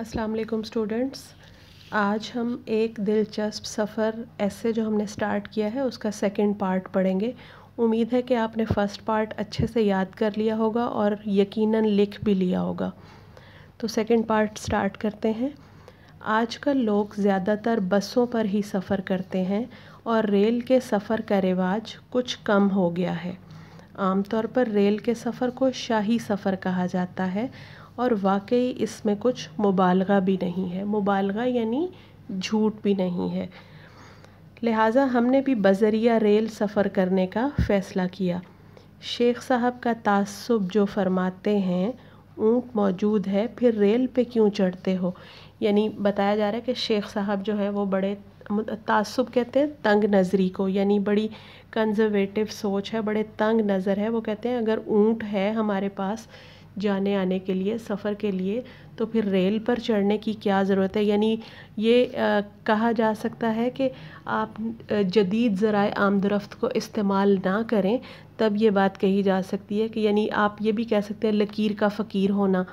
अस्सलाम वालेकुम स्टूडेंट्स आज हम एक दिलचस्प सफ़र ऐसे जो हमने स्टार्ट किया है उसका सेकंड पार्ट पढ़ेंगे उम्मीद है कि आपने फ़र्स्ट पार्ट अच्छे से याद कर लिया होगा और यकीनन लिख भी लिया होगा तो सेकंड पार्ट स्टार्ट करते हैं आजकल लोग ज़्यादातर बसों पर ही सफ़र करते हैं और रेल के सफ़र का रिवाज कुछ कम हो गया है आमतौर पर रेल के सफ़र को शाही सफ़र कहा जाता है और वाकई इसमें कुछ मुबालगा भी नहीं है मुबालगा यानी झूठ भी नहीं है लिहाजा हमने भी बजरिया रेल सफ़र करने का फ़ैसला किया शेख साहब का तसब जो फरमाते हैं ऊँट मौजूद है फिर रेल पे क्यों चढ़ते हो यानी बताया जा रहा है कि शेख साहब जो है वो बड़े तसब कहते हैं तंग नज़री को यानी बड़ी कंजर्वेटिव सोच है बड़े तंग नज़र है वो कहते हैं अगर ऊँट है हमारे पास जाने आने के लिए सफ़र के लिए तो फिर रेल पर चढ़ने की क्या ज़रूरत है यानी ये आ, कहा जा सकता है कि आप जदीद ज़राए आमदरफ्त को इस्तेमाल ना करें तब ये बात कही जा सकती है कि यानी आप ये भी कह सकते हैं लकीर का फ़कीर होना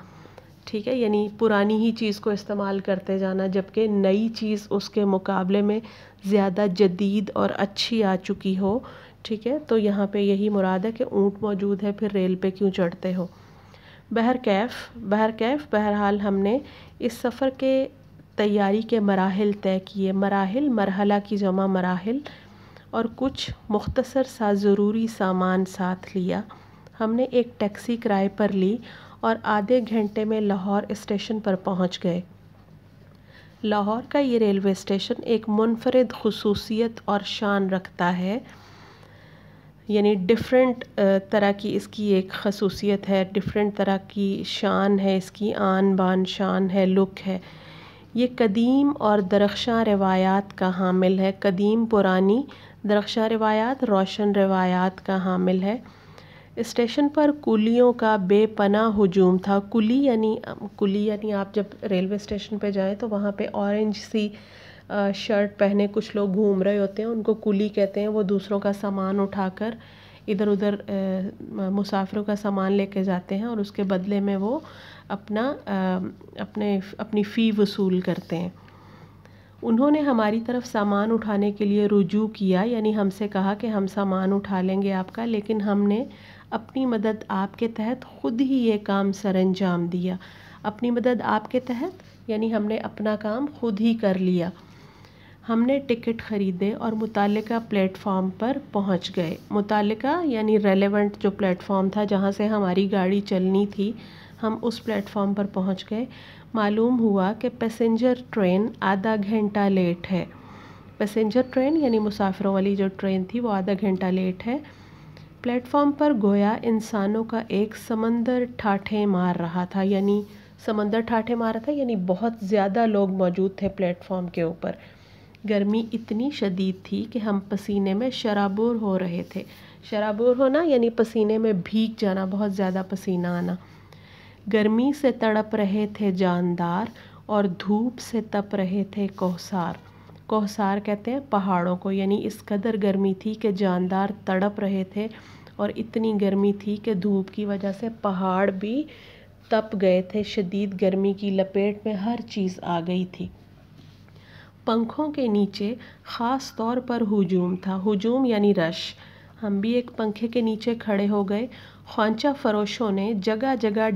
ठीक है यानी पुरानी ही चीज़ को इस्तेमाल करते जाना जबकि नई चीज़ उसके मुकाबले में ज़्यादा जदीद और अच्छी आ चुकी हो ठीक है तो यहाँ पे यही मुराद है कि ऊँट मौजूद है फिर रेल पे क्यों चढ़ते हो बहर कैफ बहर कैफ बहरहाल हमने इस सफ़र के तैयारी के मराहल तय किए मराहल मरहला की जमा मराहल और कुछ मुख्तसर सा ज़रूरी सामान साथ लिया हमने एक टैक्सी किराए पर ली और आधे घंटे में लाहौर स्टेशन पर पहुंच गए लाहौर का ये रेलवे स्टेशन एक मुनफरद खसूसियत और शान रखता है यानी डिफरेंट तरह की इसकी एक खसूसियत है डिफरेंट तरह की शान है इसकी आन बान शान है लुक है ये कदीम और दरख्शां रवायात का हामिल है कदीम पुरानी दरख्शां रवायात रोशन रवायात का हामिल है स्टेशन पर कुलियों का बेपना हजूम था कुली यानी कुली यानी आप जब रेलवे स्टेशन पे जाएँ तो वहाँ पे ऑरेंज सी शर्ट पहने कुछ लोग घूम रहे होते हैं उनको कुली कहते हैं वो दूसरों का सामान उठाकर इधर उधर मुसाफिरों का सामान लेके जाते हैं और उसके बदले में वो अपना अपने अपनी फ़ी वसूल करते हैं उन्होंने हमारी तरफ सामान उठाने के लिए रुजू किया यानी हमसे कहा कि हम सामान उठा लेंगे आपका लेकिन हमने अपनी मदद आपके तहत खुद ही ये काम सर अंजाम दिया अपनी मदद आपके तहत यानी हमने अपना काम खुद ही कर लिया हमने टिकट ख़रीदे और मुतल प्लेटफार्म पर पहुंच गए मुतल यानी रेलेवेंट जो प्लेटफार्म था जहाँ से हमारी गाड़ी चलनी थी हम उस प्लेटफॉर्म पर पहुंच गए मालूम हुआ कि पैसेंजर ट्रेन आधा घंटा लेट है पैसेंजर ट्रेन यानी मुसाफिरों वाली जो ट्रेन थी वो आधा घंटा लेट है प्लेटफॉर्म पर गोया इंसानों का एक समंदर ठाठे मार रहा था यानी समंदर ठाठे मार रहा था यानी बहुत ज़्यादा लोग मौजूद थे प्लेटफॉर्म के ऊपर गर्मी इतनी शदीद थी कि हम पसीने में शराबोर हो रहे थे शराबोर होना यानी पसीने में भीग जाना बहुत ज़्यादा पसीना आना गर्मी से तड़प रहे थे जानदार और धूप से तप रहे थे कोहसार कोहसार कहते हैं पहाड़ों को यानी इस कदर गर्मी थी कि जानदार तड़प रहे थे और इतनी गर्मी थी कि धूप की वजह से पहाड़ भी तप गए थे शदीद गर्मी की लपेट में हर चीज़ आ गई थी पंखों के नीचे ख़ास तौर पर हुजूम था हुजूम यानी रश हम भी एक पंखे के नीचे खड़े हो गए ख्वांचा फरोशों ने जगह जगह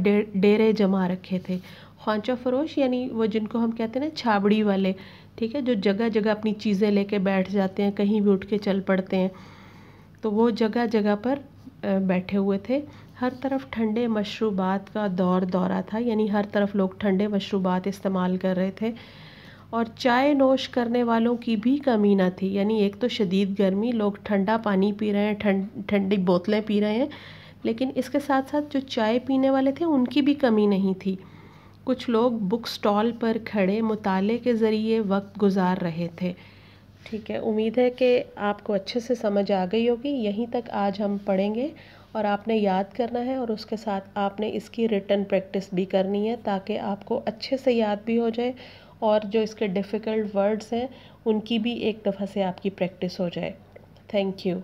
डेरे जमा रखे थे ख्वाचा फरोश यानी वो जिनको हम कहते हैं ना छाबड़ी वाले ठीक है जो जगह जगह अपनी चीज़ें लेके बैठ जाते हैं कहीं भी उठ के चल पड़ते हैं तो वो जगह जगह पर बैठे हुए थे हर तरफ ठंडे मशरूबात का दौर दौरा था यानी हर तरफ लोग ठंडे मशरूबात इस्तेमाल कर रहे थे और चाय नोश करने वालों की भी कमी ना थी यानी एक तो शदीद गर्मी लोग ठंडा पानी पी रहे हैं ठंड ठंडी बोतलें पी रहे हैं लेकिन इसके साथ साथ जो चाय पीने वाले थे उनकी भी कमी नहीं थी कुछ लोग बुक स्टॉल पर खड़े मुताले के ज़रिए वक्त गुजार रहे थे ठीक है उम्मीद है कि आपको अच्छे से समझ आ गई होगी यहीं तक आज हम पढ़ेंगे और आपने याद करना है और उसके साथ आपने इसकी रिटर्न प्रैक्टिस भी करनी है ताकि आपको अच्छे से याद भी हो जाए और जो इसके डिफ़िकल्ट वर्ड्स हैं उनकी भी एक दफ़ा से आपकी प्रैक्टिस हो जाए थैंक यू